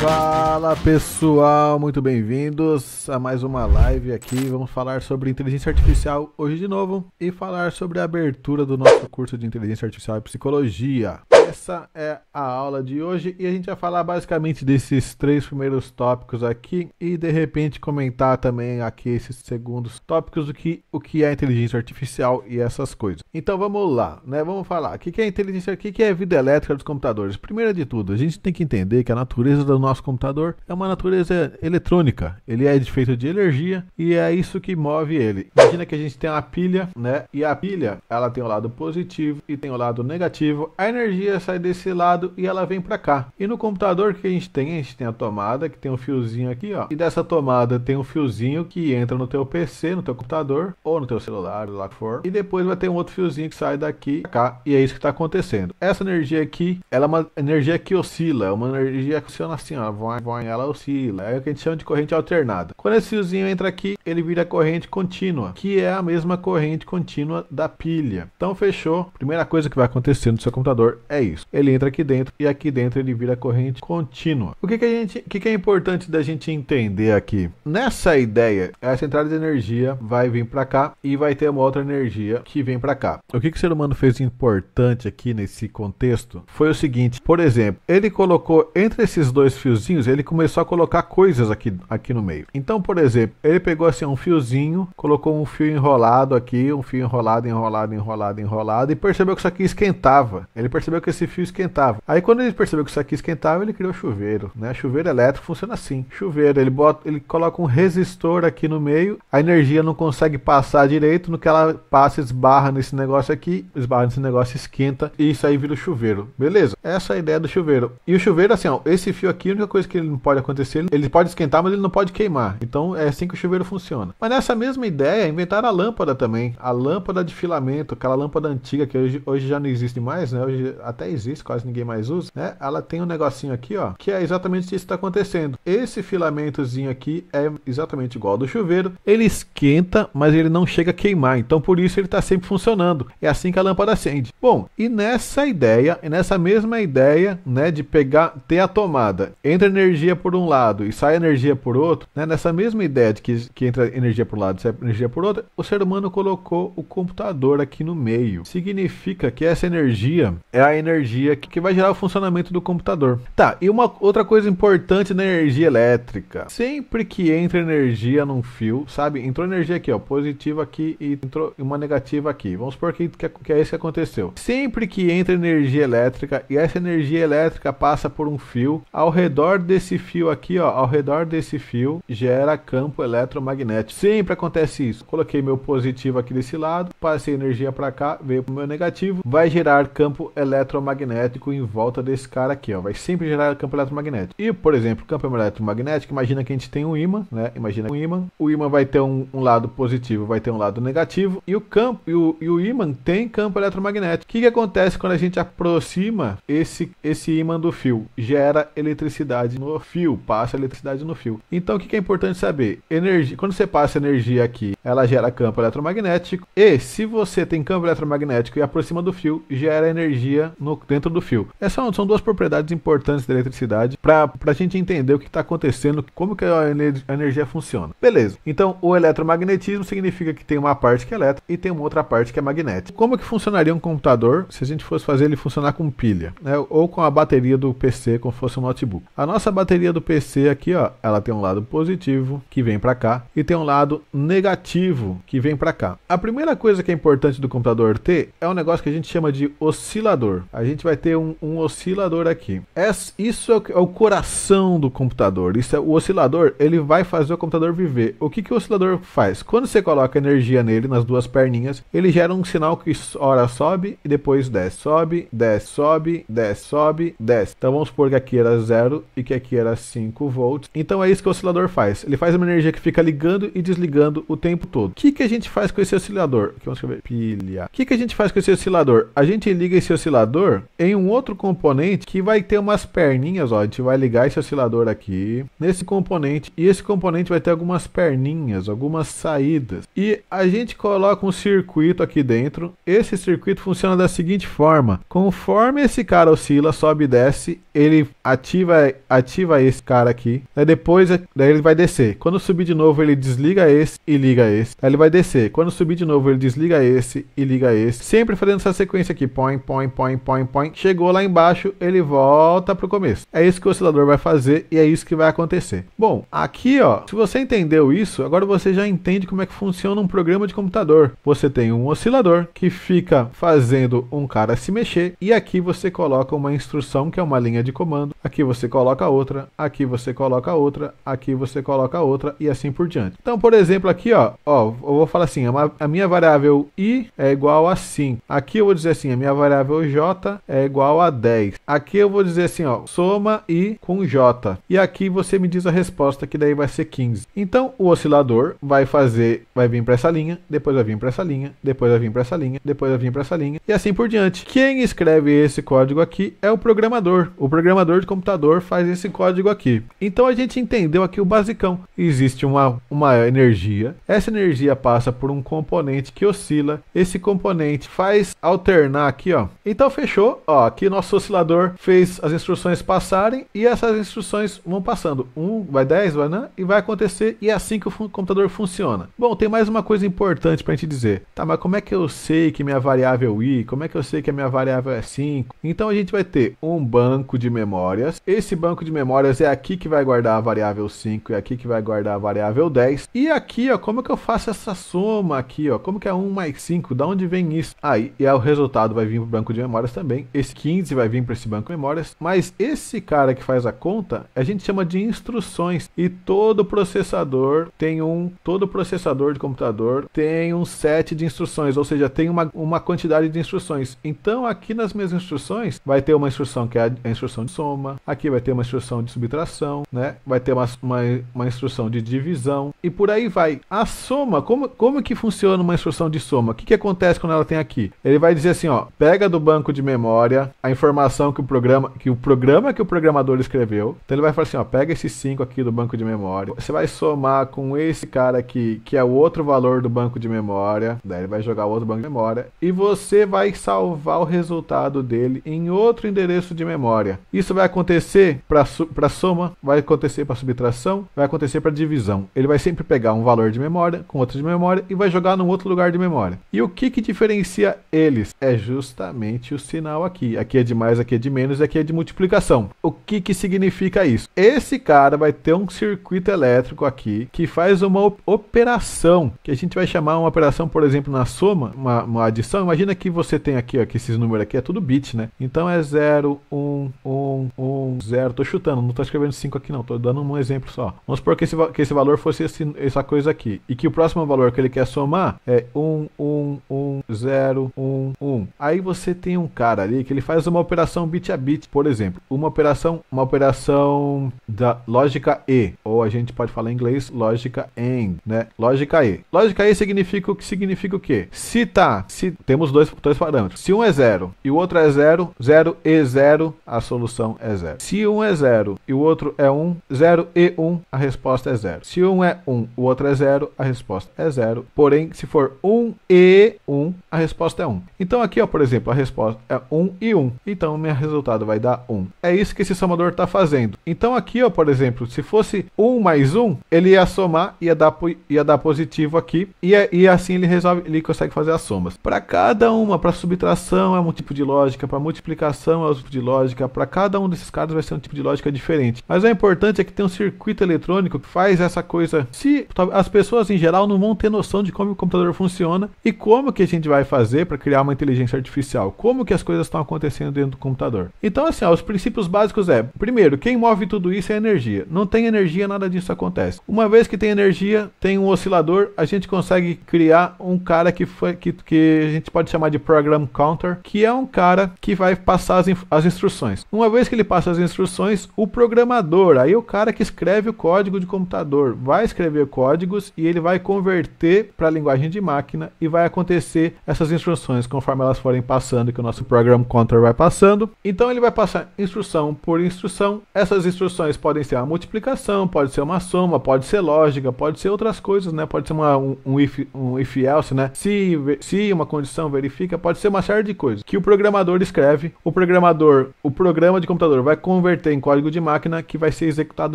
Fala pessoal, muito bem-vindos a mais uma live aqui. Vamos falar sobre inteligência artificial hoje de novo e falar sobre a abertura do nosso curso de inteligência artificial e psicologia. Essa é a aula de hoje e a gente vai falar basicamente desses três primeiros tópicos aqui e de repente comentar também aqui esses segundos tópicos do que o que é inteligência artificial e essas coisas. Então vamos lá, né? Vamos falar. O que é inteligência? O que é vida elétrica dos computadores? Primeiro de tudo, a gente tem que entender que a natureza do nosso computador é uma natureza eletrônica. Ele é feito de energia e é isso que move ele. Imagina que a gente tem uma pilha, né? E a pilha, ela tem o lado positivo e tem o lado negativo. A energia sai desse lado e ela vem para cá. E no computador que a gente tem, a gente tem a tomada que tem um fiozinho aqui, ó. E dessa tomada tem um fiozinho que entra no teu PC, no teu computador ou no teu celular, lá que for. E depois vai ter um outro fiozinho que sai daqui pra cá. E é isso que está acontecendo. Essa energia aqui, ela é uma energia que oscila, é uma energia que funciona assim, ó. Vai, vai, ela oscila. É o que a gente chama de corrente alternada. Quando esse fiozinho entra aqui, ele vira corrente contínua, que é a mesma corrente contínua da pilha. Então fechou. Primeira coisa que vai acontecer no seu computador é isso isso. Ele entra aqui dentro e aqui dentro ele vira corrente contínua. O que, que, a gente, o que, que é importante da gente entender aqui? Nessa ideia, essa entrada de energia vai vir para cá e vai ter uma outra energia que vem para cá. O que, que o ser humano fez importante aqui nesse contexto foi o seguinte: por exemplo, ele colocou entre esses dois fiozinhos, ele começou a colocar coisas aqui, aqui no meio. Então, por exemplo, ele pegou assim um fiozinho, colocou um fio enrolado aqui, um fio enrolado, enrolado, enrolado, enrolado e percebeu que isso aqui esquentava. Ele percebeu que esse esse fio esquentava. Aí quando ele percebeu que isso aqui esquentava, ele criou chuveiro, né? Chuveiro elétrico funciona assim. Chuveiro, ele bota, ele coloca um resistor aqui no meio, a energia não consegue passar direito, no que ela passa esbarra nesse negócio aqui, esbarra nesse negócio esquenta e isso aí vira o chuveiro. Beleza? Essa é a ideia do chuveiro. E o chuveiro assim, ó, esse fio aqui, a única coisa que ele não pode acontecer, ele pode esquentar, mas ele não pode queimar. Então é assim que o chuveiro funciona. Mas nessa mesma ideia, inventaram a lâmpada também, a lâmpada de filamento, aquela lâmpada antiga que hoje, hoje já não existe mais, né? Hoje até existe, quase ninguém mais usa, né? Ela tem um negocinho aqui, ó, que é exatamente isso que está acontecendo. Esse filamentozinho aqui é exatamente igual ao do chuveiro. Ele esquenta, mas ele não chega a queimar. Então, por isso ele está sempre funcionando. É assim que a lâmpada acende. Bom, e nessa ideia, e nessa mesma ideia, né, de pegar, ter a tomada, entra energia por um lado e sai energia por outro, né? Nessa mesma ideia de que, que entra energia por um lado e sai energia por outro, o ser humano colocou o computador aqui no meio. Significa que essa energia é a energia energia que, vai gerar o funcionamento do computador. Tá, e uma outra coisa importante na energia elétrica. Sempre que entra energia num fio, sabe? Entrou energia aqui, ó, positiva aqui e entrou uma negativa aqui. Vamos supor que, que, que é isso que aconteceu. Sempre que entra energia elétrica e essa energia elétrica passa por um fio, ao redor desse fio aqui, ó, ao redor desse fio gera campo eletromagnético. Sempre acontece isso. Coloquei meu positivo aqui desse lado, passei energia para cá, veio pro meu negativo, vai gerar campo eletromagnético eletromagnético em volta desse cara aqui, ó. Vai sempre gerar campo eletromagnético. E, por exemplo, campo eletromagnético, imagina que a gente tem um ímã, né? Imagina um ímã. O ímã vai ter um, um, lado positivo, vai ter um lado negativo. E o campo e o, e o ímã tem campo eletromagnético. O que, que acontece quando a gente aproxima esse, esse ímã do fio? Gera eletricidade no fio, passa eletricidade no fio. Então, o que, que é importante saber? Energia, quando você passa energia aqui, ela gera campo eletromagnético. E se você tem campo eletromagnético e aproxima do fio, gera energia no no, dentro do fio. Essas é são duas propriedades importantes da eletricidade para a gente entender o que está acontecendo, como que a, ener a energia funciona. Beleza. Então, o eletromagnetismo significa que tem uma parte que é elétrica e tem uma outra parte que é magnética. Como que funcionaria um computador se a gente fosse fazer ele funcionar com pilha, né? Ou com a bateria do PC, como fosse um notebook? A nossa bateria do PC aqui, ó, ela tem um lado positivo que vem para cá e tem um lado negativo que vem para cá. A primeira coisa que é importante do computador ter é um negócio que a gente chama de oscilador. A a gente vai ter um, um oscilador aqui. É, isso é o, é o, coração do computador. Isso é o oscilador, ele vai fazer o computador viver. O que, que o oscilador faz? Quando você coloca energia nele, nas duas perninhas, ele gera um sinal que ora sobe e depois desce. Sobe, desce, sobe, desce, sobe, desce. Então vamos supor que aqui era zero e que aqui era 5 volts. Então é isso que o oscilador faz. Ele faz uma energia que fica ligando e desligando o tempo todo. O que, que a gente faz com esse oscilador? Aqui vamos escrever pilha. O que, que a gente faz com esse oscilador? A gente liga esse oscilador oscilador em um outro componente que vai ter umas perninhas, ó. A gente vai ligar esse oscilador aqui nesse componente e esse componente vai ter algumas perninhas, algumas saídas. E a gente coloca um circuito aqui dentro. Esse circuito funciona da seguinte forma: conforme esse cara oscila, sobe e desce, ele ativa ativa esse cara aqui. Daí depois é, daí ele vai descer. Quando subir de novo, ele desliga esse e liga esse. Daí ele vai descer. Quando subir de novo, ele desliga esse e liga esse. Sempre fazendo essa sequência aqui: põe, põe, põe, põe point, point, chegou lá embaixo, ele volta para o começo. É isso que o oscilador vai fazer e é isso que vai acontecer. Bom, aqui ó, se você entendeu isso, agora você já entende como é que funciona um programa de computador. Você tem um oscilador que fica fazendo um cara se mexer e aqui você coloca uma instrução que é uma linha de comando, aqui você coloca outra, aqui você coloca outra, aqui você coloca outra e assim por diante. Então, por exemplo, aqui ó, ó, eu vou falar assim, a minha variável i é igual a 5. Aqui eu vou dizer assim, a minha variável j é igual a 10. Aqui eu vou dizer assim, ó, soma I com J. E aqui você me diz a resposta, que daí vai ser 15. Então, o oscilador vai fazer, vai vir para essa linha, depois vai vir para essa linha, depois vai vir para essa linha, depois vai vir para essa linha, e assim por diante. Quem escreve esse código aqui é o programador. O programador de computador faz esse código aqui. Então, a gente entendeu aqui o basicão. Existe uma, uma energia, essa energia passa por um componente que oscila, esse componente faz alternar aqui, ó. Então, fechou fechou, ó, aqui nosso oscilador fez as instruções passarem e essas instruções vão passando. 1, um, vai 10, vai não né? e vai acontecer e é assim que o computador funciona. Bom, tem mais uma coisa importante para a gente dizer. Tá, mas como é que eu sei que minha variável i, como é que eu sei que a minha variável é 5? Então a gente vai ter um banco de memórias. Esse banco de memórias é aqui que vai guardar a variável 5 e é aqui que vai guardar a variável 10. E aqui, ó, como é que eu faço essa soma aqui, ó? Como que é 1 mais 5? Da onde vem isso? Aí, ah, e, aí o resultado vai vir para o banco de memórias também também. Esse 15 vai vir para esse banco de memórias, mas esse cara que faz a conta, a gente chama de instruções e todo processador tem um, todo processador de computador tem um set de instruções, ou seja, tem uma, uma quantidade de instruções. Então aqui nas minhas instruções vai ter uma instrução que é a instrução de soma, aqui vai ter uma instrução de subtração, né? Vai ter uma, uma, uma instrução de divisão e por aí vai. A soma, como, como que funciona uma instrução de soma? O que, que acontece quando ela tem aqui? Ele vai dizer assim, ó, pega do banco de memória a informação que o programa que o programa que o programador escreveu. Então ele vai falar assim, ó, pega esses 5 aqui do banco de memória. Você vai somar com esse cara aqui, que é o outro valor do banco de memória. Daí ele vai jogar o outro banco de memória e você vai salvar o resultado dele em outro endereço de memória. Isso vai acontecer para para soma, vai acontecer para subtração, vai acontecer para divisão. Ele vai sempre pegar um valor de memória com outro de memória e vai jogar num outro lugar de memória. E o que que diferencia eles? É justamente o sinal sinal aqui. Aqui é de mais, aqui é de menos, aqui é de multiplicação. O que, que significa isso? Esse cara vai ter um circuito elétrico aqui que faz uma operação, que a gente vai chamar uma operação, por exemplo, na soma, uma, uma adição. Imagina que você tem aqui, ó, que esses números aqui é tudo bit, né? Então é 0, 1, 1, 1, 0. Tô chutando, não tô escrevendo 5 aqui não, tô dando um exemplo só. Vamos supor que esse, que esse valor fosse esse, essa coisa aqui. E que o próximo valor que ele quer somar é 1, 1, 1, 0, 1, 1. Aí você tem um cara ali que ele faz uma operação bit a bit, por exemplo, uma operação, uma operação da lógica E, ou a gente pode falar em inglês lógica AND, né? Lógica E. Lógica E significa o que significa o quê? Se tá, se temos dois, dois parâmetros. Se um é zero e o outro é zero, zero e zero, a solução é zero. Se um é zero e o outro é um, zero e um, a resposta é zero. Se um é um, o outro é zero, a resposta é zero. Porém, se for um e um, a resposta é um. Então aqui, ó, por exemplo, a resposta é 1 e 1. Então, o meu resultado vai dar 1. É isso que esse somador está fazendo. Então, aqui, ó, por exemplo, se fosse 1 mais 1, ele ia somar, ia dar, ia dar positivo aqui. E, é, e assim ele, resolve, ele consegue fazer as somas. Para cada uma, para subtração é um tipo de lógica, para multiplicação é um tipo de lógica, para cada um desses caras vai ser um tipo de lógica diferente. Mas o importante é que tem um circuito eletrônico que faz essa coisa. Se as pessoas em geral não vão ter noção de como o computador funciona e como que a gente vai fazer para criar uma inteligência artificial, como que as coisas estão acontecendo dentro do computador. Então, assim, ó, os princípios básicos é, primeiro, quem move tudo isso é energia. Não tem energia, nada disso acontece. Uma vez que tem energia, tem um oscilador, a gente consegue criar um cara que, foi, que, que a gente pode chamar de program counter, que é um cara que vai passar as, as instruções. Uma vez que ele passa as instruções, o programador, aí é o cara que escreve o código de computador, vai escrever códigos e ele vai converter para a linguagem de máquina e vai acontecer essas instruções conforme elas forem passando que o nosso programa Program Counter vai passando. Então ele vai passar instrução por instrução. Essas instruções podem ser uma multiplicação, pode ser uma soma, pode ser lógica, pode ser outras coisas, né? Pode ser uma, um, um, if, um if else, né? Se, se uma condição verifica, pode ser uma série de coisas que o programador escreve. O programador, o programa de computador vai converter em código de máquina que vai ser executado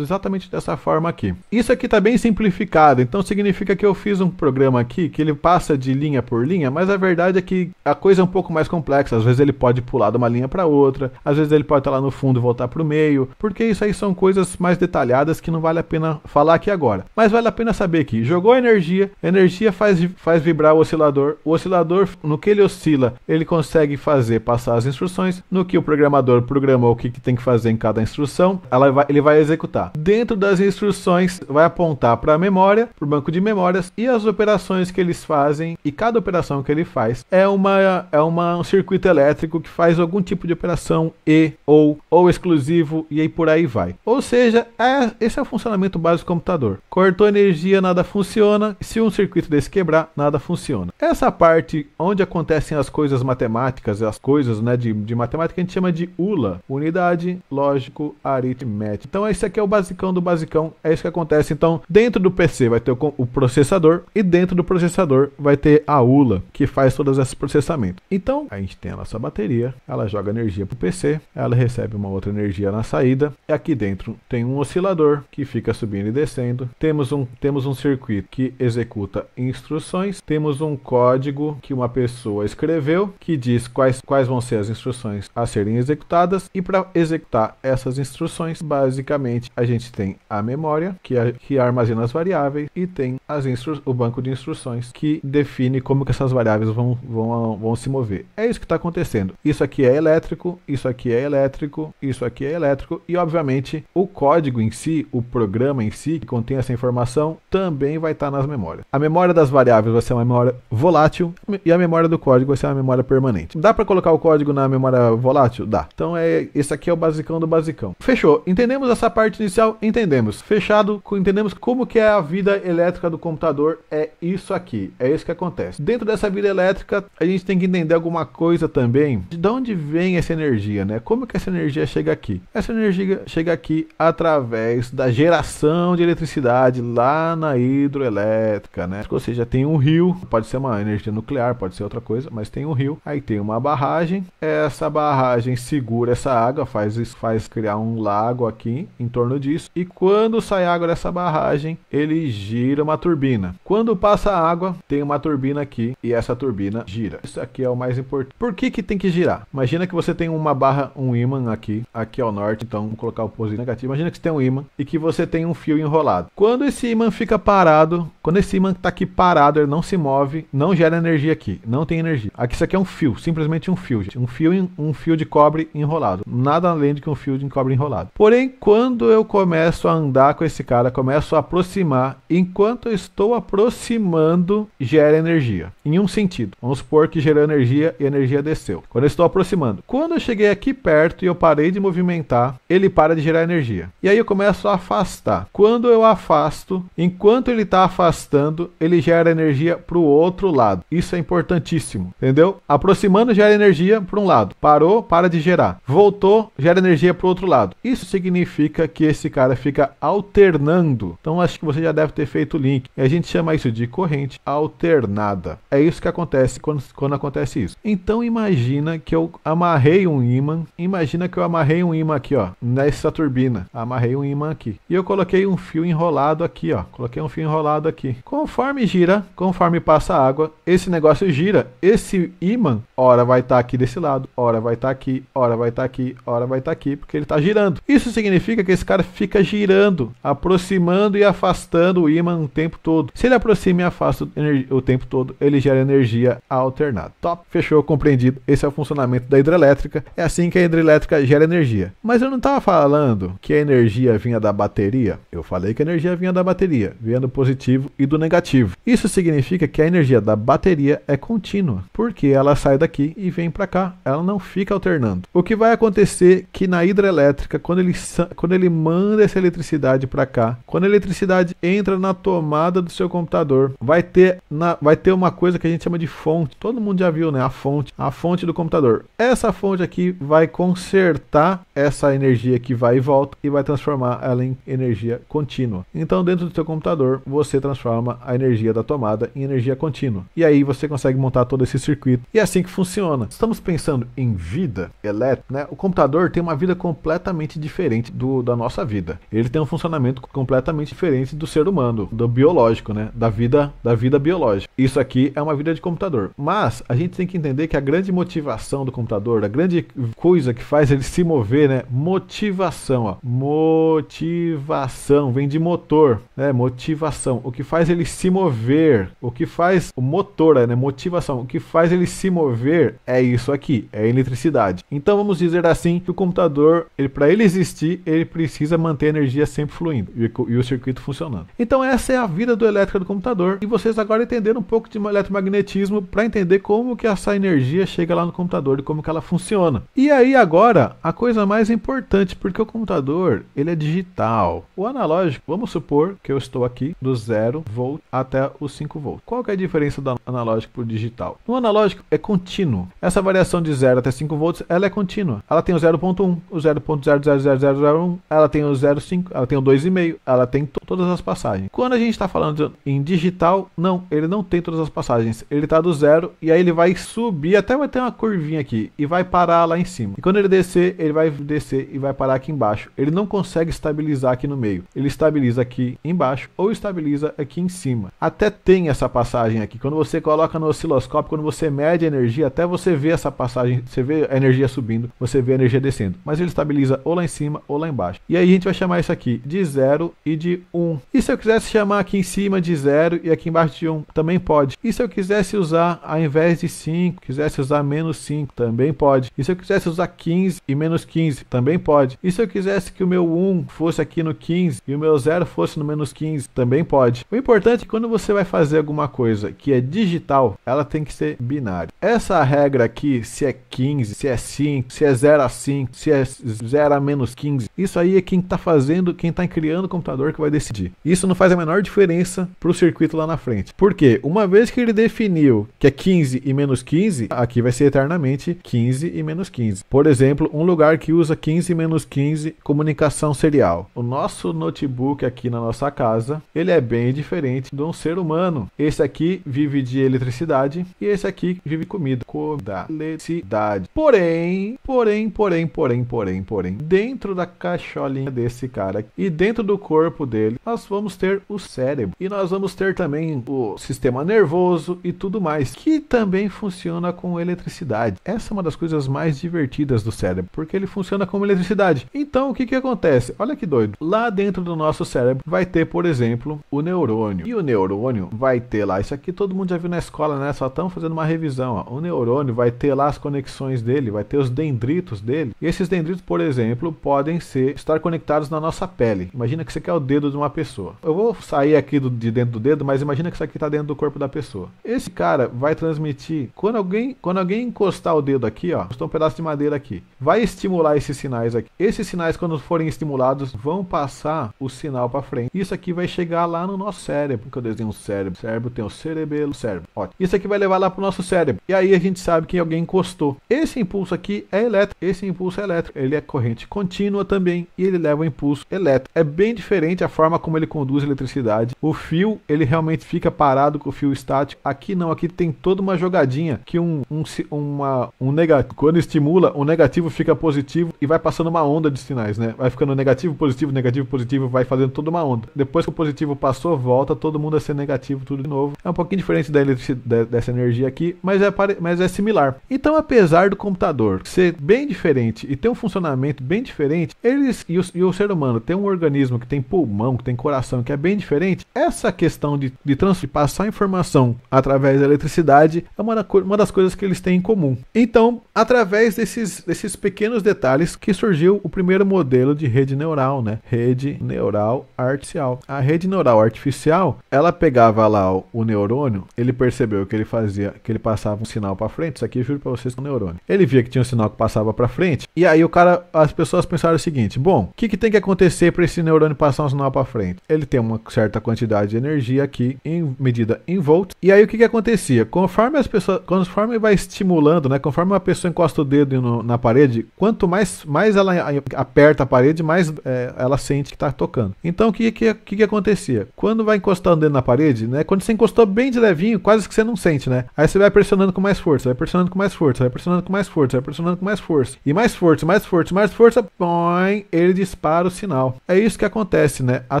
exatamente dessa forma aqui. Isso aqui está bem simplificado, então significa que eu fiz um programa aqui que ele passa de linha por linha, mas a verdade é que a coisa é um pouco mais complexa. Às vezes ele pode pular de uma linha para outra, às vezes ele pode estar tá lá no fundo e voltar para o meio, porque isso aí são coisas mais detalhadas que não vale a pena falar aqui agora. Mas vale a pena saber que jogou energia, energia faz, faz vibrar o oscilador, o oscilador, no que ele oscila, ele consegue fazer passar as instruções, no que o programador programou o que, que tem que fazer em cada instrução, vai, ele vai executar. Dentro das instruções, vai apontar para a memória, para o banco de memórias e as operações que eles fazem, e cada operação que ele faz é, uma, é uma, um circuito elétrico elétrico que faz algum tipo de operação e, ou, ou exclusivo e aí por aí vai. Ou seja, é, esse é o funcionamento básico do computador. Cortou energia, nada funciona. Se um circuito desse quebrar, nada funciona. Essa parte onde acontecem as coisas matemáticas, as coisas né, de, de matemática, a gente chama de ULA. Unidade, lógico, aritmético. Então esse aqui é o basicão do basicão. É isso que acontece. Então dentro do PC vai ter o, o processador e dentro do processador vai ter a ULA que faz todas esses processamentos. Então a gente tem a nossa bateria, ela joga energia para o PC, ela recebe uma outra energia na saída, e aqui dentro tem um oscilador que fica subindo e descendo, temos um, temos um circuito que executa instruções, temos um código que uma pessoa escreveu que diz quais, quais vão ser as instruções a serem executadas, e para executar essas instruções, basicamente a gente tem a memória que, a, que armazena as variáveis e tem as o banco de instruções que define como que essas variáveis vão, vão, vão se mover. É isso que está acontecendo acontecendo. Isso aqui é elétrico, isso aqui é elétrico, isso aqui é elétrico e, obviamente, o código em si, o programa em si que contém essa informação também vai estar tá nas memórias. A memória das variáveis vai ser uma memória volátil e a memória do código vai ser uma memória permanente. Dá para colocar o código na memória volátil? Dá. Então é esse aqui é o basicão do basicão. Fechou. Entendemos essa parte inicial? Entendemos. Fechado, entendemos como que é a vida elétrica do computador. É isso aqui. É isso que acontece. Dentro dessa vida elétrica, a gente tem que entender alguma coisa também bem, de onde vem essa energia, né? Como que essa energia chega aqui? Essa energia chega aqui através da geração de eletricidade lá na hidroelétrica, né? Ou seja, tem um rio, pode ser uma energia nuclear, pode ser outra coisa, mas tem um rio, aí tem uma barragem, essa barragem segura essa água, faz faz criar um lago aqui em torno disso, e quando sai água dessa barragem, ele gira uma turbina. Quando passa água, tem uma turbina aqui e essa turbina gira. Isso aqui é o mais importante. Por que que tem tem que girar. Imagina que você tem uma barra, um ímã aqui, aqui ao norte, então vou colocar o positivo negativo. Imagina que você tem um ímã e que você tem um fio enrolado. Quando esse ímã fica parado, quando esse ímã está aqui parado, ele não se move, não gera energia aqui, não tem energia. Aqui isso aqui é um fio, simplesmente um fio, gente. um fio, um fio de cobre enrolado, nada além do que um fio de cobre enrolado. Porém, quando eu começo a andar com esse cara, começo a aproximar, enquanto eu estou aproximando, gera energia. Em um sentido, vamos supor que gerou energia e a energia desceu quando eu estou aproximando. Quando eu cheguei aqui perto e eu parei de movimentar, ele para de gerar energia. E aí eu começo a afastar. Quando eu afasto, enquanto ele está afastando, ele gera energia para o outro lado. Isso é importantíssimo, entendeu? Aproximando gera energia para um lado, parou, para de gerar, voltou, gera energia para o outro lado. Isso significa que esse cara fica alternando. Então acho que você já deve ter feito o link. E a gente chama isso de corrente alternada. É isso que acontece quando, quando acontece isso. Então imagine imagina que eu amarrei um ímã. Imagina que eu amarrei um ímã aqui, ó, nessa turbina. Amarrei um ímã aqui. E eu coloquei um fio enrolado aqui, ó. Coloquei um fio enrolado aqui. Conforme gira, conforme passa a água, esse negócio gira. Esse ímã, hora vai estar tá aqui desse lado, hora vai estar tá aqui, hora vai estar tá aqui, hora vai estar tá aqui, porque ele está girando. Isso significa que esse cara fica girando, aproximando e afastando o ímã o tempo todo. Se ele aproxima e afasta o tempo todo, ele gera energia alternada. Top, fechou, compreendido. Esse é é o funcionamento da hidrelétrica, é assim que a hidrelétrica gera energia. Mas eu não estava falando que a energia vinha da bateria, eu falei que a energia vinha da bateria, vinha do positivo e do negativo. Isso significa que a energia da bateria é contínua, porque ela sai daqui e vem para cá, ela não fica alternando. O que vai acontecer é que na hidrelétrica, quando ele, quando ele manda essa eletricidade para cá, quando a eletricidade entra na tomada do seu computador, vai ter, na, vai ter uma coisa que a gente chama de fonte. Todo mundo já viu, né? A fonte. A fonte do computador. Essa fonte aqui vai consertar essa energia que vai e volta e vai transformar ela em energia contínua. Então, dentro do seu computador, você transforma a energia da tomada em energia contínua. E aí você consegue montar todo esse circuito. E é assim que funciona. Estamos pensando em vida elétrica, né? O computador tem uma vida completamente diferente do, da nossa vida. Ele tem um funcionamento completamente diferente do ser humano, do biológico, né? Da vida, da vida biológica. Isso aqui é uma vida de computador. Mas a gente tem que entender que a grande motivação motivação do computador, a grande coisa que faz ele se mover, né? Motivação, ó. Motivação vem de motor, né? Motivação, o que faz ele se mover, o que faz o motor, né? Motivação, o que faz ele se mover é isso aqui, é eletricidade. Então vamos dizer assim que o computador, ele para ele existir, ele precisa manter a energia sempre fluindo e, e o circuito funcionando. Então essa é a vida do elétrico do computador e vocês agora entenderam um pouco de eletromagnetismo para entender como que essa energia chega lá no computador de como que ela funciona. E aí agora, a coisa mais importante, porque o computador, ele é digital. O analógico, vamos supor que eu estou aqui do 0 volt até os 5 volts. Qual que é a diferença do analógico para o digital? No analógico é contínuo. Essa variação de 0 até 5 volts, ela é contínua. Ela tem o 0.1, o 0.00001, ela tem o 0.5, ela tem o 2,5, ela tem todas as passagens. Quando a gente está falando em digital, não, ele não tem todas as passagens. Ele está do zero e aí ele vai subir até vai ter uma curvinha aqui e vai parar lá em cima. E quando ele descer, ele vai descer e vai parar aqui embaixo. Ele não consegue estabilizar aqui no meio. Ele estabiliza aqui embaixo ou estabiliza aqui em cima. Até tem essa passagem aqui. Quando você coloca no osciloscópio, quando você mede a energia, até você vê essa passagem, você vê a energia subindo, você vê a energia descendo. Mas ele estabiliza ou lá em cima ou lá embaixo. E aí a gente vai chamar isso aqui de 0 e de 1. Um. E se eu quisesse chamar aqui em cima de 0 e aqui embaixo de 1, um, também pode. E se eu quisesse usar, ao invés de 5, quisesse usar menos menos 5? Também pode. E se eu quisesse usar 15 e menos 15? Também pode. E se eu quisesse que o meu 1 fosse aqui no 15 e o meu 0 fosse no menos 15? Também pode. O importante é que quando você vai fazer alguma coisa que é digital, ela tem que ser binária. Essa regra aqui, se é 15, se é 5, se é 0 a 5, se é 0 a menos 15, isso aí é quem está fazendo, quem está criando o computador que vai decidir. Isso não faz a menor diferença para o circuito lá na frente. Por quê? Uma vez que ele definiu que é 15 e menos 15, aqui vai ser eternamente 15 e menos 15. Por exemplo, um lugar que usa 15 e menos 15, comunicação serial. O nosso notebook aqui na nossa casa, ele é bem diferente de um ser humano. Esse aqui vive de eletricidade e esse aqui vive comida. Comida, eletricidade. Porém, porém, porém, porém, porém, porém, dentro da caixolinha desse cara e dentro do corpo dele, nós vamos ter o cérebro e nós vamos ter também o sistema nervoso e tudo mais, que também funciona com eletricidade eletricidade. Essa é uma das coisas mais divertidas do cérebro, porque ele funciona como eletricidade. Então, o que, que acontece? Olha que doido. Lá dentro do nosso cérebro vai ter, por exemplo, o neurônio. E o neurônio vai ter lá, isso aqui todo mundo já viu na escola, né? Só estamos fazendo uma revisão. Ó. O neurônio vai ter lá as conexões dele, vai ter os dendritos dele. E esses dendritos, por exemplo, podem ser estar conectados na nossa pele. Imagina que você quer é o dedo de uma pessoa. Eu vou sair aqui do, de dentro do dedo, mas imagina que isso aqui está dentro do corpo da pessoa. Esse cara vai transmitir quando alguém, quando alguém encostar o dedo aqui, ó, estou um pedaço de madeira aqui, vai estimular esses sinais aqui. Esses sinais, quando forem estimulados, vão passar o sinal para frente. Isso aqui vai chegar lá no nosso cérebro, porque eu desenho um cérebro. Cérebro tem o cerebelo, cérebro. Isso aqui vai levar lá para o nosso cérebro. E aí a gente sabe que alguém encostou. Esse impulso aqui é elétrico. Esse impulso é elétrico. Ele é corrente contínua também e ele leva o um impulso elétrico. É bem diferente a forma como ele conduz eletricidade. O fio, ele realmente fica parado com o fio estático. Aqui não, aqui tem toda uma jogadinha que um, um, um uma, um negativo. Quando estimula, o negativo fica positivo e vai passando uma onda de sinais, né? Vai ficando negativo, positivo, negativo, positivo, vai fazendo toda uma onda. Depois que o positivo passou, volta todo mundo a ser negativo, tudo de novo. É um pouquinho diferente da eletricidade, dessa energia aqui, mas é, mas é similar. Então, apesar do computador ser bem diferente e ter um funcionamento bem diferente, eles e o, e o ser humano ter um organismo que tem pulmão, que tem coração, que é bem diferente, essa questão de, de, trans, de passar informação através da eletricidade é uma, da, uma das coisas que eles têm comum. Então, através desses, desses pequenos detalhes que surgiu o primeiro modelo de rede neural, né? Rede neural artificial. A rede neural artificial, ela pegava lá o, o neurônio, ele percebeu que ele fazia, que ele passava um sinal para frente. Isso aqui eu juro para vocês que é um neurônio. Ele via que tinha um sinal que passava para frente, e aí o cara, as pessoas pensaram o seguinte: bom, o que, que tem que acontecer para esse neurônio passar um sinal para frente? Ele tem uma certa quantidade de energia aqui, em medida em volts. E aí o que, que acontecia? Conforme as pessoas, conforme vai estimulando estimulando, né? Conforme uma pessoa encosta o dedo no, na parede, quanto mais, mais ela aperta a parede, mais é, ela sente que está tocando. Então o que, que, que, que acontecia? Quando vai encostar o dedo na parede, né? Quando você encostou bem de levinho, quase que você não sente, né? Aí você vai pressionando com mais força, vai pressionando com mais força, vai pressionando com mais força, vai pressionando com mais força. E mais força, mais força, mais força, põe, ele dispara o sinal. É isso que acontece, né? A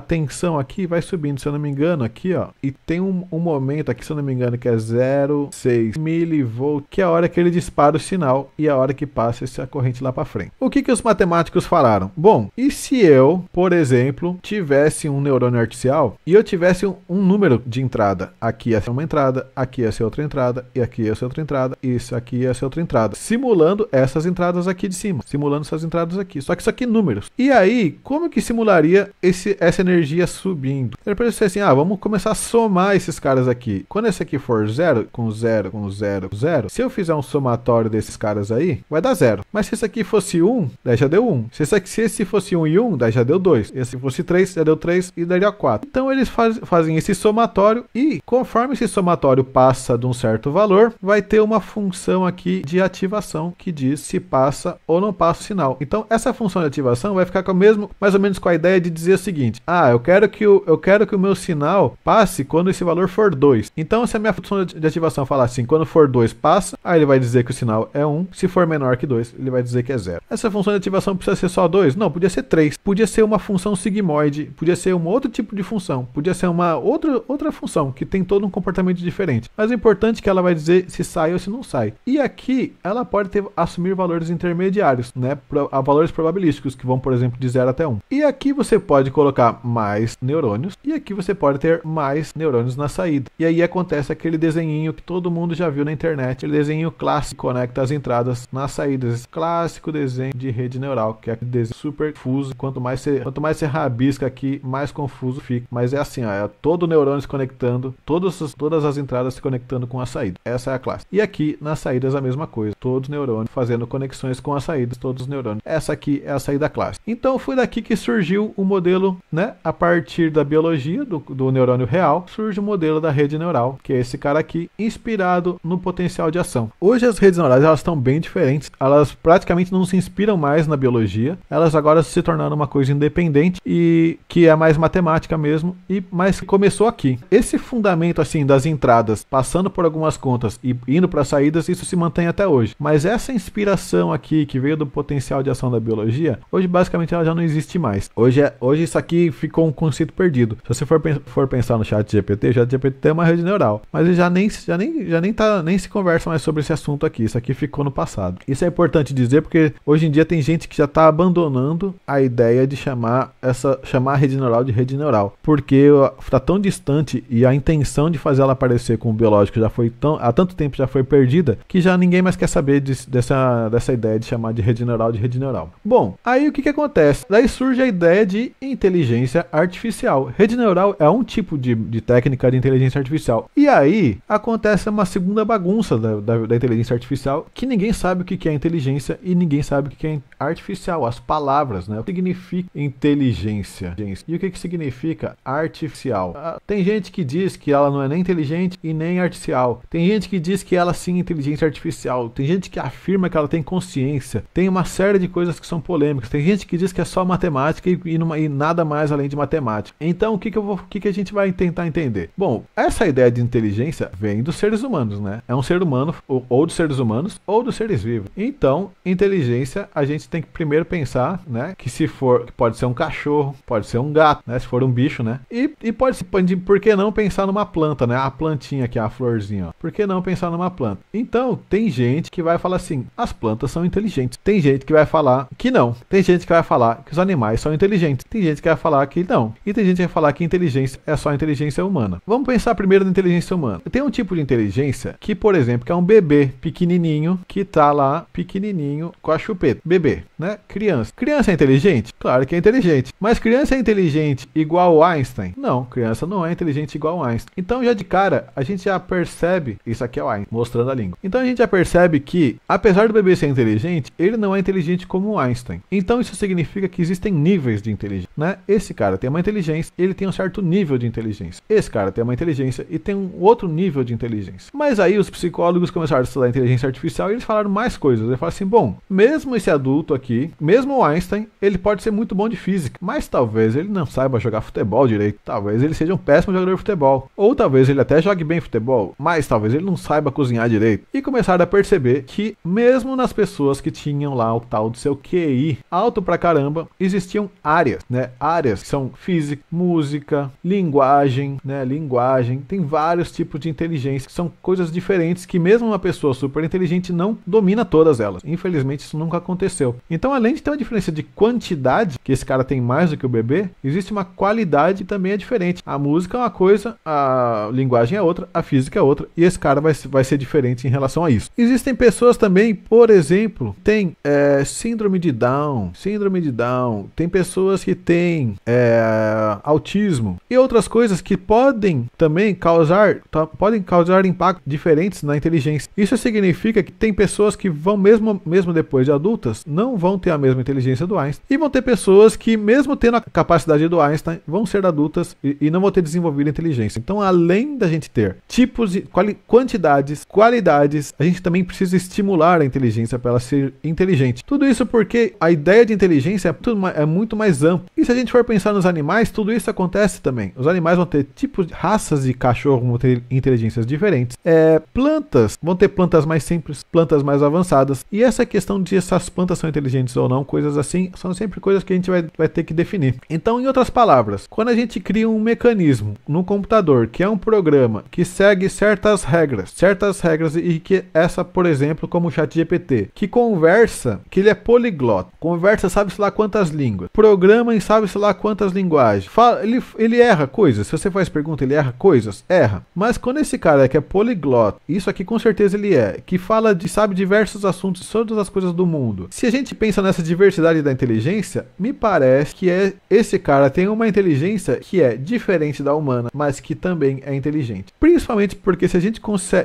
tensão aqui vai subindo, se eu não me engano, aqui, ó. E tem um, um momento aqui, se eu não me engano, que é 0,6 milivolt, que é a hora hora que ele dispara o sinal e a hora que passa essa corrente lá para frente. O que, que os matemáticos falaram? Bom, e se eu, por exemplo, tivesse um neurônio artificial e eu tivesse um, um número de entrada? Aqui ia ser uma entrada, aqui ia ser outra entrada, e aqui ia ser outra entrada, e isso aqui ia ser outra entrada. Simulando essas entradas aqui de cima, simulando essas entradas aqui. Só que isso aqui é números. E aí, como que simularia esse, essa energia subindo? Ele pensou assim, ah, vamos começar a somar esses caras aqui. Quando esse aqui for zero, com zero, com zero, com zero, se eu fizer o um somatório desses caras aí, vai dar zero. Mas se esse aqui fosse um, daí já deu um. Se esse, aqui, se esse fosse um e um, daí já deu dois. E se fosse três, já deu três e daria quatro. Então eles faz, fazem esse somatório e conforme esse somatório passa de um certo valor, vai ter uma função aqui de ativação que diz se passa ou não passa o sinal. Então essa função de ativação vai ficar com a mesma, mais ou menos com a ideia de dizer o seguinte: ah, eu quero que o, eu quero que o meu sinal passe quando esse valor for 2. Então se a minha função de ativação falar assim, quando for 2 passa, aí ele ele vai dizer que o sinal é 1. Se for menor que 2, ele vai dizer que é 0. Essa função de ativação precisa ser só 2? Não, podia ser 3. Podia ser uma função sigmoide, podia ser um outro tipo de função, podia ser uma outra, outra função que tem todo um comportamento diferente. Mas o importante é que ela vai dizer se sai ou se não sai. E aqui ela pode ter, assumir valores intermediários, né? Pro, a valores probabilísticos, que vão, por exemplo, de 0 até 1. E aqui você pode colocar mais neurônios, e aqui você pode ter mais neurônios na saída. E aí acontece aquele desenhinho que todo mundo já viu na internet, aquele desenho clássico conecta né, tá as entradas nas saídas. Clássico desenho de rede neural, que é desenho super confuso. Quanto mais você, quanto mais você rabisca aqui, mais confuso fica. Mas é assim, ó, é todo neurônio se conectando, todas, todas as entradas se conectando com a saída. Essa é a classe. E aqui nas saídas a mesma coisa. Todos os neurônios fazendo conexões com as saídas, todos os neurônios. Essa aqui é a saída clássica. Então foi daqui que surgiu o modelo, né? A partir da biologia do, do neurônio real, surge o modelo da rede neural, que é esse cara aqui, inspirado no potencial de ação. Hoje as redes neurais elas estão bem diferentes. Elas praticamente não se inspiram mais na biologia. Elas agora se tornaram uma coisa independente e que é mais matemática mesmo e mas começou aqui. Esse fundamento assim das entradas, passando por algumas contas e indo para saídas, isso se mantém até hoje. Mas essa inspiração aqui que veio do potencial de ação da biologia, hoje basicamente ela já não existe mais. Hoje, é, hoje isso aqui ficou um conceito perdido. Se você for, for pensar no chat GPT, o chat GPT é uma rede neural, mas ele já nem já nem já nem tá nem se conversa mais sobre esse assunto aqui. Isso aqui ficou no passado. Isso é importante dizer porque hoje em dia tem gente que já está abandonando a ideia de chamar essa chamar a rede neural de rede neural, porque está tão distante e a intenção de fazer ela aparecer como biológico já foi tão há tanto tempo já foi perdida que já ninguém mais quer saber de, dessa dessa ideia de chamar de rede neural de rede neural. Bom, aí o que que acontece? Daí surge a ideia de inteligência artificial. Rede neural é um tipo de, de técnica de inteligência artificial. E aí acontece uma segunda bagunça da, da, da inteligência artificial, que ninguém sabe o que é inteligência e ninguém sabe o que é artificial, as palavras, né? O que significa inteligência? E o que, que significa artificial? Ah, tem gente que diz que ela não é nem inteligente e nem artificial. Tem gente que diz que ela sim é inteligência artificial. Tem gente que afirma que ela tem consciência. Tem uma série de coisas que são polêmicas. Tem gente que diz que é só matemática e, e, numa, e nada mais além de matemática. Então, o que, que, eu vou, o que, que a gente vai tentar entender? Bom, essa ideia de inteligência vem dos seres humanos, né? É um ser humano, o ou dos seres humanos ou dos seres vivos. Então, inteligência, a gente tem que primeiro pensar, né, que se for, que pode ser um cachorro, pode ser um gato, né, se for um bicho, né, e, e pode ser, por que não pensar numa planta, né, a plantinha que a florzinha, ó. por que não pensar numa planta? Então, tem gente que vai falar assim, as plantas são inteligentes. Tem gente que vai falar que não. Tem gente que vai falar que os animais são inteligentes. Tem gente que vai falar que não. E tem gente que vai falar que inteligência é só inteligência humana. Vamos pensar primeiro na inteligência humana. Tem um tipo de inteligência que, por exemplo, que é um bebê bebê pequenininho que tá lá pequenininho com a chupeta. Bebê, né? Criança. Criança é inteligente? Claro que é inteligente. Mas criança é inteligente igual Einstein? Não, criança não é inteligente igual Einstein. Então já de cara a gente já percebe, isso aqui é o Einstein mostrando a língua. Então a gente já percebe que apesar do bebê ser inteligente, ele não é inteligente como Einstein. Então isso significa que existem níveis de inteligência, né? Esse cara tem uma inteligência, ele tem um certo nível de inteligência. Esse cara tem uma inteligência e tem um outro nível de inteligência. Mas aí os psicólogos começaram universo da inteligência artificial e eles falaram mais coisas. Eles falaram assim: bom, mesmo esse adulto aqui, mesmo o Einstein, ele pode ser muito bom de física, mas talvez ele não saiba jogar futebol direito. Talvez ele seja um péssimo jogador de futebol. Ou talvez ele até jogue bem futebol, mas talvez ele não saiba cozinhar direito. E começaram a perceber que, mesmo nas pessoas que tinham lá o tal do seu QI alto pra caramba, existiam áreas, né? Áreas que são física, música, linguagem, né? Linguagem. Tem vários tipos de inteligência que são coisas diferentes que, mesmo uma pessoa pessoa super inteligente não domina todas elas. Infelizmente, isso nunca aconteceu. Então, além de ter uma diferença de quantidade, que esse cara tem mais do que o bebê, existe uma qualidade que também é diferente. A música é uma coisa, a linguagem é outra, a física é outra, e esse cara vai, vai ser diferente em relação a isso. Existem pessoas também, por exemplo, tem é, síndrome de Down, síndrome de Down, tem pessoas que têm é, autismo e outras coisas que podem também causar, tá, podem causar impactos diferentes na inteligência. Isso significa que tem pessoas que vão, mesmo, mesmo depois de adultas, não vão ter a mesma inteligência do Einstein. E vão ter pessoas que, mesmo tendo a capacidade do Einstein, vão ser adultas e, e não vão ter desenvolvido inteligência. Então, além da gente ter tipos, de, quali, quantidades, qualidades, a gente também precisa estimular a inteligência para ela ser inteligente. Tudo isso porque a ideia de inteligência é, é muito mais ampla. E se a gente for pensar nos animais, tudo isso acontece também. Os animais vão ter tipos, raças de cachorro vão ter inteligências diferentes. É, plantas vão ter plantas mais simples, plantas mais avançadas. E essa questão de se as plantas são inteligentes ou não, coisas assim, são sempre coisas que a gente vai, vai ter que definir. Então, em outras palavras, quando a gente cria um mecanismo no computador que é um programa que segue certas regras, certas regras e que essa, por exemplo, como o ChatGPT, que conversa, que ele é poliglota, conversa sabe-se lá quantas línguas, programa em sabe-se lá quantas linguagens, Fala, ele, ele erra coisas, se você faz pergunta, ele erra coisas, erra. Mas quando esse cara é que é poliglota, isso aqui com certeza ele teoria é, que fala de, sabe, diversos assuntos sobre todas as coisas do mundo. Se a gente pensa nessa diversidade da inteligência, me parece que é esse cara tem uma inteligência que é diferente da humana, mas que também é inteligente. Principalmente porque se a gente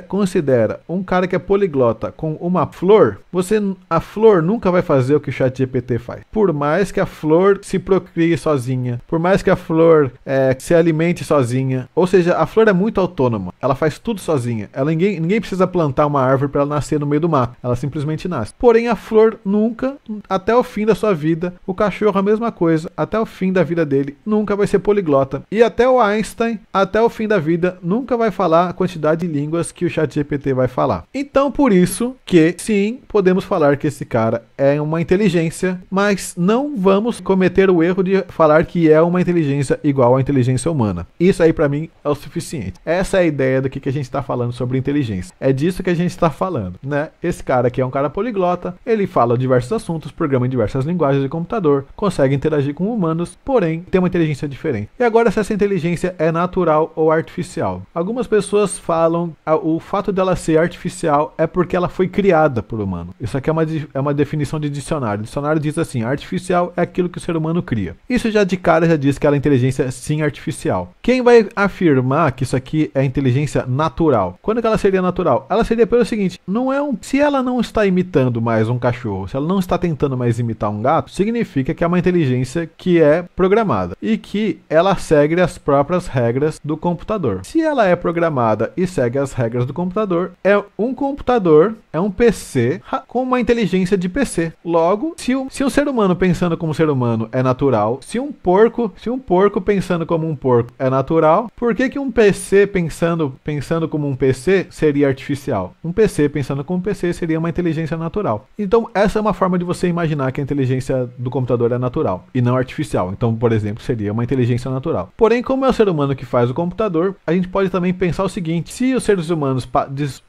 considera um cara que é poliglota com uma flor, você a flor nunca vai fazer o que o chat GPT faz. Por mais que a flor se procrie sozinha, por mais que a flor é, se alimente sozinha, ou seja, a flor é muito autônoma. Ela faz tudo sozinha. Ela ninguém, ninguém precisa plantar uma árvore para ela nascer no meio do mato. Ela simplesmente nasce. Porém, a flor nunca, até o fim da sua vida, o cachorro a mesma coisa, até o fim da vida dele, nunca vai ser poliglota. E até o Einstein, até o fim da vida, nunca vai falar a quantidade de línguas que o ChatGPT vai falar. Então, por isso que, sim, podemos falar que esse cara é uma inteligência, mas não vamos cometer o erro de falar que é uma inteligência igual à inteligência humana. Isso aí, para mim, é o suficiente. Essa é a ideia do que, que a gente está falando sobre inteligência. É disso que a a gente está falando, né? Esse cara aqui é um cara poliglota, ele fala diversos assuntos, programa em diversas linguagens de computador, consegue interagir com humanos, porém tem uma inteligência diferente. E agora se essa inteligência é natural ou artificial? Algumas pessoas falam ah, o fato dela ser artificial é porque ela foi criada por humano. Isso aqui é uma, é uma definição de dicionário. O dicionário diz assim: artificial é aquilo que o ser humano cria. Isso já de cara já diz que ela é inteligência sim artificial. Quem vai afirmar que isso aqui é inteligência natural? Quando que ela seria natural? Ela seria pelo é seguinte: não é um. Se ela não está imitando mais um cachorro, se ela não está tentando mais imitar um gato, significa que é uma inteligência que é programada e que ela segue as próprias regras do computador. Se ela é programada e segue as regras do computador, é um computador, é um PC com uma inteligência de PC. Logo, se um, se um ser humano pensando como ser humano é natural, se um porco, se um porco pensando como um porco é natural, por que, que um PC pensando, pensando como um PC seria artificial? Um PC, pensando como PC, seria uma inteligência natural. Então, essa é uma forma de você imaginar que a inteligência do computador é natural e não artificial. Então, por exemplo, seria uma inteligência natural. Porém, como é o ser humano que faz o computador, a gente pode também pensar o seguinte: se os seres humanos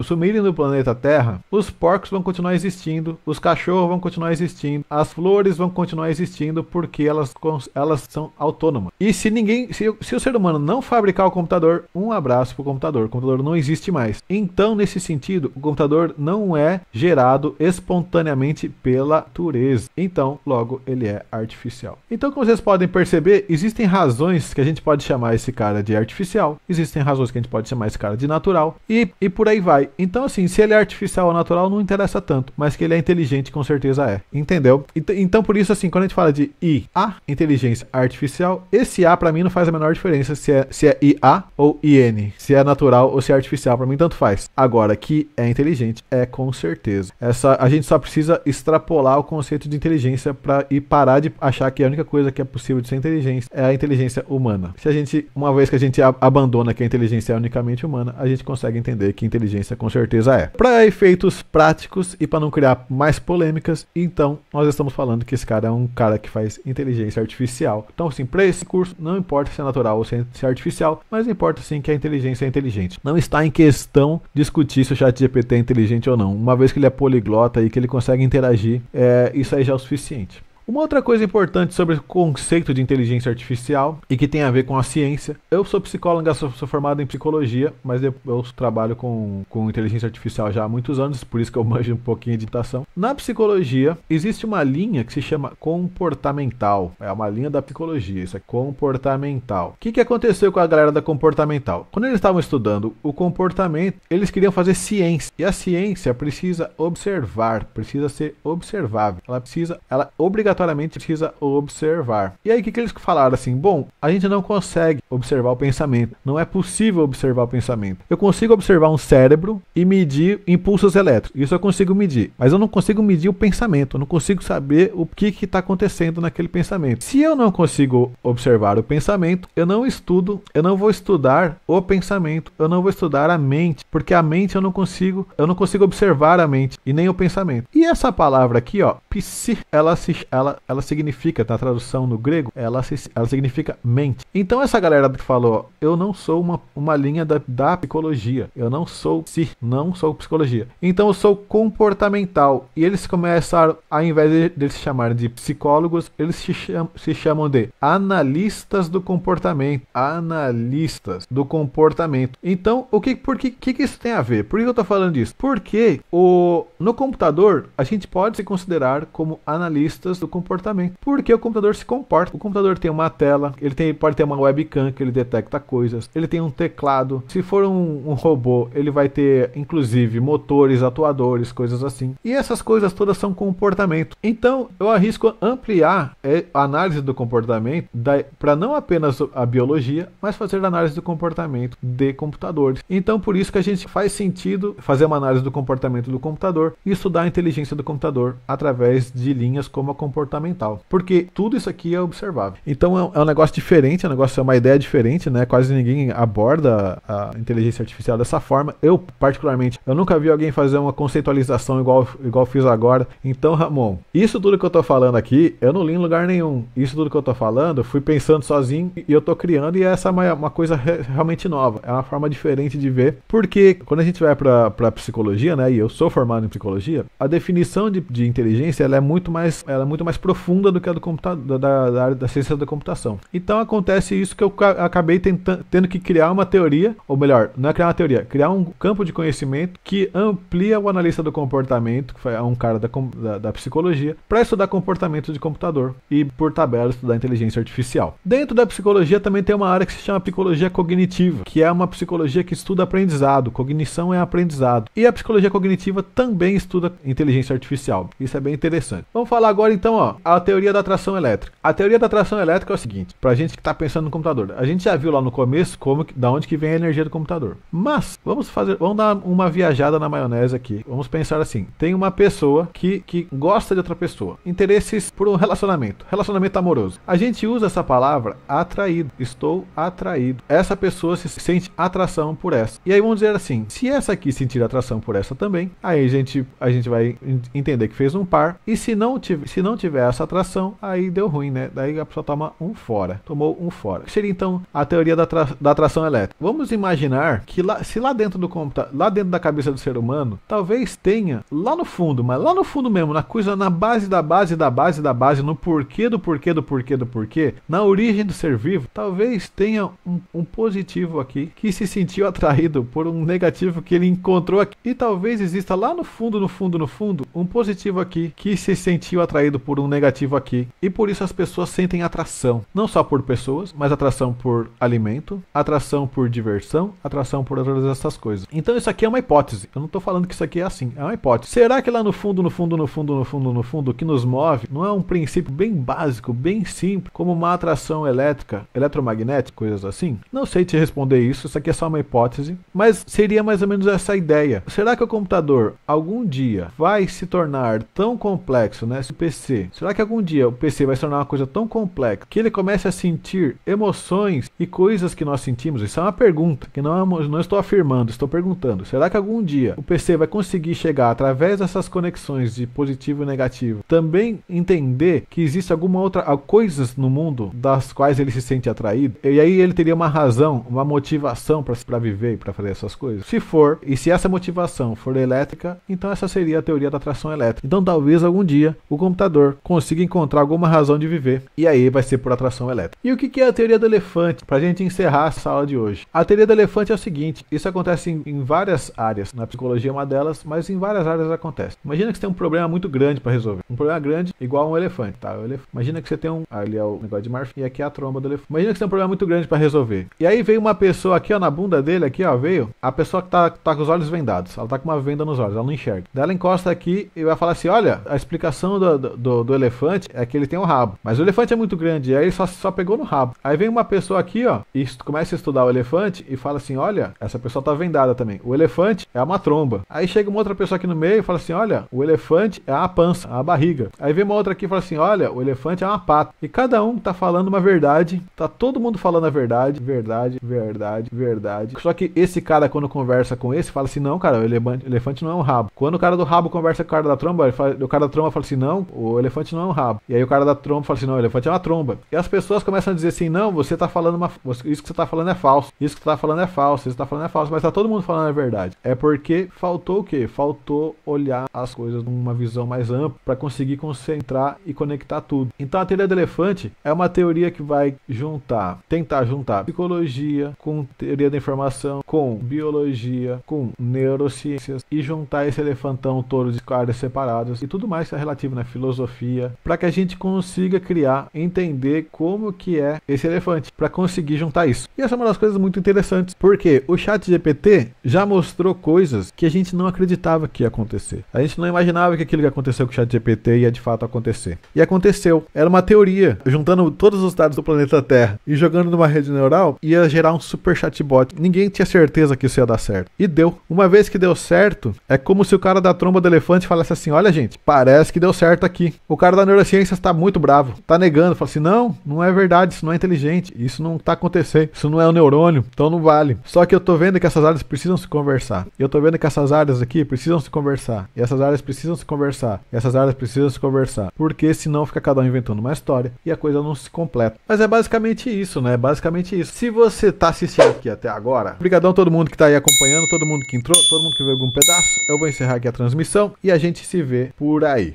sumirem do planeta Terra, os porcos vão continuar existindo, os cachorros vão continuar existindo, as flores vão continuar existindo porque elas, elas são autônomas. E se ninguém, se, se o ser humano não fabricar o computador, um abraço pro computador. O computador não existe mais. Então, nesse sentido, sentido. O computador não é gerado espontaneamente pela natureza. Então, logo, ele é artificial. Então, como vocês podem perceber, existem razões que a gente pode chamar esse cara de artificial, existem razões que a gente pode chamar esse cara de natural, e, e por aí vai. Então, assim, se ele é artificial ou natural, não interessa tanto, mas que ele é inteligente, com certeza é. Entendeu? Então, por isso, assim, quando a gente fala de IA, inteligência artificial, esse A para mim não faz a menor diferença se é, se é IA ou IN, se é natural ou se é artificial, para mim tanto faz. Agora, que é inteligente. É com certeza. Essa, é a gente só precisa extrapolar o conceito de inteligência para ir parar de achar que a única coisa que é possível de ser inteligência é a inteligência humana. Se a gente, uma vez que a gente abandona que a inteligência é unicamente humana, a gente consegue entender que inteligência com certeza é. Para efeitos práticos e para não criar mais polêmicas, então nós estamos falando que esse cara é um cara que faz inteligência artificial. Então, assim, para esse curso, não importa se é natural ou é, se é artificial, mas importa sim que a inteligência é inteligente. Não está em questão discutir se o chat ChatGPT é inteligente ou não. Uma vez que ele é poliglota e que ele consegue interagir, é, isso aí já é o suficiente. Uma outra coisa importante sobre o conceito de inteligência artificial e que tem a ver com a ciência. Eu sou psicóloga, sou, sou formado em psicologia, mas eu trabalho com, com inteligência artificial já há muitos anos, por isso que eu manjo um pouquinho de ditação. Na psicologia, existe uma linha que se chama comportamental. É uma linha da psicologia, isso é comportamental. O que, que aconteceu com a galera da comportamental? Quando eles estavam estudando o comportamento, eles queriam fazer ciência. E a ciência precisa observar, precisa ser observável. Ela precisa, ela é obrigatoriamente obrigatoriamente precisa observar. E aí o que, que eles falaram assim? Bom, a gente não consegue observar o pensamento. Não é possível observar o pensamento. Eu consigo observar um cérebro e medir impulsos elétricos. Isso eu consigo medir. Mas eu não consigo medir o pensamento. Eu não consigo saber o que está acontecendo naquele pensamento. Se eu não consigo observar o pensamento, eu não estudo, eu não vou estudar o pensamento, eu não vou estudar a mente, porque a mente eu não consigo, eu não consigo observar a mente e nem o pensamento. E essa palavra aqui, ó, psi, ela se ela ela, ela significa, tá na tradução no grego, ela, ela significa mente. Então essa galera que falou, eu não sou uma, uma linha da, da psicologia, eu não sou si, não sou psicologia. Então eu sou comportamental. E eles começaram, ao invés de, se chamarem de psicólogos, eles se, se chamam de analistas do comportamento. Analistas do comportamento. Então, o que, por que, que, que isso tem a ver? Por que eu estou falando disso? Porque o, no computador, a gente pode se considerar como analistas do comportamento. Porque o computador se comporta. O computador tem uma tela, ele tem, pode ter uma webcam que ele detecta coisas, ele tem um teclado. Se for um, um robô, ele vai ter, inclusive, motores, atuadores, coisas assim. E essas coisas todas são comportamento. Então, eu arrisco ampliar eh, a análise do comportamento para não apenas a biologia, mas fazer análise do comportamento de computadores. Então, por isso que a gente faz sentido fazer uma análise do comportamento do computador e estudar a inteligência do computador através de linhas como a comportamento comportamental. Porque tudo isso aqui é observável. Então é, é um negócio diferente, é um negócio, é uma ideia diferente, né? Quase ninguém aborda a inteligência artificial dessa forma. Eu, particularmente, eu nunca vi alguém fazer uma conceitualização igual, igual fiz agora. Então, Ramon, isso tudo que eu tô falando aqui, eu não li em lugar nenhum. Isso tudo que eu tô falando, fui pensando sozinho e eu tô criando, e essa é uma, uma coisa re, realmente nova. É uma forma diferente de ver. Porque quando a gente vai pra, pra psicologia, né? E eu sou formado em psicologia, a definição de, de inteligência ela é muito mais. Ela é muito mais mais profunda do que a do computador, da, da área da ciência da computação. Então acontece isso que eu acabei tentando, tendo que criar uma teoria, ou melhor, não é criar uma teoria, criar um campo de conhecimento que amplia o analista do comportamento, que é um cara da, da, da psicologia, para estudar comportamento de computador e, por tabela, estudar inteligência artificial. Dentro da psicologia também tem uma área que se chama psicologia cognitiva, que é uma psicologia que estuda aprendizado. Cognição é aprendizado. E a psicologia cognitiva também estuda inteligência artificial. Isso é bem interessante. Vamos falar agora então ó, ó, a teoria da atração elétrica. A teoria da atração elétrica é o seguinte, pra gente que tá pensando no computador. A gente já viu lá no começo como da onde que vem a energia do computador. Mas vamos fazer, vamos dar uma viajada na maionese aqui. Vamos pensar assim, tem uma pessoa que que gosta de outra pessoa. Interesses por um relacionamento, relacionamento amoroso. A gente usa essa palavra atraído. Estou atraído. Essa pessoa se sente atração por essa. E aí vamos dizer assim, se essa aqui sentir atração por essa também, aí a gente a gente vai entender que fez um par. E se não tiver, se não tiver tiver essa atração, aí deu ruim, né? Daí a pessoa toma um fora, tomou um fora. Seria então a teoria da, da atração elétrica. Vamos imaginar que lá, se lá dentro do computador, lá dentro da cabeça do ser humano, talvez tenha lá no fundo, mas lá no fundo mesmo, na coisa, na base da base da base da base, no porquê do porquê do porquê do porquê, na origem do ser vivo, talvez tenha um, um positivo aqui que se sentiu atraído por um negativo que ele encontrou aqui. E talvez exista lá no fundo, no fundo, no fundo, um positivo aqui que se sentiu atraído por um um negativo aqui. E por isso as pessoas sentem atração, não só por pessoas, mas atração por alimento, atração por diversão, atração por todas essas coisas. Então isso aqui é uma hipótese. Eu não estou falando que isso aqui é assim, é uma hipótese. Será que lá no fundo, no fundo, no fundo, no fundo, no fundo, o que nos move não é um princípio bem básico, bem simples, como uma atração elétrica, eletromagnética, coisas assim? Não sei te responder isso, isso aqui é só uma hipótese, mas seria mais ou menos essa ideia. Será que o computador algum dia vai se tornar tão complexo, né? Se o PC Será que algum dia o PC vai se tornar uma coisa tão complexa que ele comece a sentir emoções e coisas que nós sentimos? Isso é uma pergunta que não, é não estou afirmando, estou perguntando. Será que algum dia o PC vai conseguir chegar através dessas conexões de positivo e negativo também entender que existe alguma outra coisas no mundo das quais ele se sente atraído? E aí ele teria uma razão, uma motivação para viver e para fazer essas coisas? Se for, e se essa motivação for elétrica, então essa seria a teoria da atração elétrica. Então talvez algum dia o computador consiga encontrar alguma razão de viver. E aí vai ser por atração elétrica. E o que é a teoria do elefante? Pra gente encerrar a sala de hoje. A teoria do elefante é o seguinte: isso acontece em, em várias áreas. Na psicologia é uma delas, mas em várias áreas acontece. Imagina que você tem um problema muito grande para resolver. Um problema grande igual a um elefante, tá? elef Imagina que você tem um. Ali é o negócio de marfim e aqui é a tromba do elefante. Imagina que você tem um problema muito grande para resolver. E aí veio uma pessoa aqui, ó, na bunda dele, aqui, ó, veio. A pessoa que tá, tá com os olhos vendados. Ela tá com uma venda nos olhos, ela não enxerga. Daí ela encosta aqui e vai falar assim: olha, a explicação do, do do, elefante é que ele tem um rabo. Mas o elefante é muito grande, aí ele só, só pegou no rabo. Aí vem uma pessoa aqui, ó, e começa a estudar o elefante e fala assim: olha, essa pessoa tá vendada também. O elefante é uma tromba. Aí chega uma outra pessoa aqui no meio e fala assim: olha, o elefante é a pança, é a barriga. Aí vem uma outra aqui e fala assim: olha, o elefante é uma pata. E cada um tá falando uma verdade, tá todo mundo falando a verdade, verdade, verdade, verdade. Só que esse cara, quando conversa com esse, fala assim: não, cara, o elefante não é um rabo. Quando o cara do rabo conversa com o cara da tromba, fala, o cara da tromba fala assim: não, o elefante elefante não é um rabo. E aí o cara da tromba fala assim: não, o elefante é uma tromba. E as pessoas começam a dizer assim: não, você tá falando uma. Isso que você tá falando é falso. Isso que você tá falando é falso. Isso que você tá falando é falso. Mas tá todo mundo falando a verdade. É porque faltou o quê? Faltou olhar as coisas numa visão mais ampla para conseguir concentrar e conectar tudo. Então a teoria do elefante é uma teoria que vai juntar, tentar juntar psicologia com teoria da informação, com biologia, com neurociências e juntar esse elefantão todo de áreas separadas e tudo mais que é relativo na né? filosofia para que a gente consiga criar, entender como que é esse elefante, para conseguir juntar isso. E essa é uma das coisas muito interessantes, porque o chat GPT já mostrou coisas que a gente não acreditava que ia acontecer. A gente não imaginava que aquilo que aconteceu com o chat GPT ia de fato acontecer. E aconteceu. Era uma teoria, juntando todos os dados do planeta Terra e jogando numa rede neural, ia gerar um super chatbot. Ninguém tinha certeza que isso ia dar certo. E deu. Uma vez que deu certo, é como se o cara da tromba do elefante falasse assim: olha, gente, parece que deu certo aqui. O cara da neurociência está muito bravo, está negando, fala assim: não, não é verdade, isso não é inteligente, isso não está acontecendo, isso não é um neurônio, então não vale. Só que eu estou vendo que essas áreas precisam se conversar. Eu estou vendo que essas áreas aqui precisam se conversar. E essas áreas precisam se conversar. E essas áreas precisam se conversar. Porque senão fica cada um inventando uma história e a coisa não se completa. Mas é basicamente isso, né? É basicamente isso. Se você está assistindo aqui até agora, obrigadão a todo mundo que está aí acompanhando, todo mundo que entrou, todo mundo que veio algum pedaço. Eu vou encerrar aqui a transmissão e a gente se vê por aí.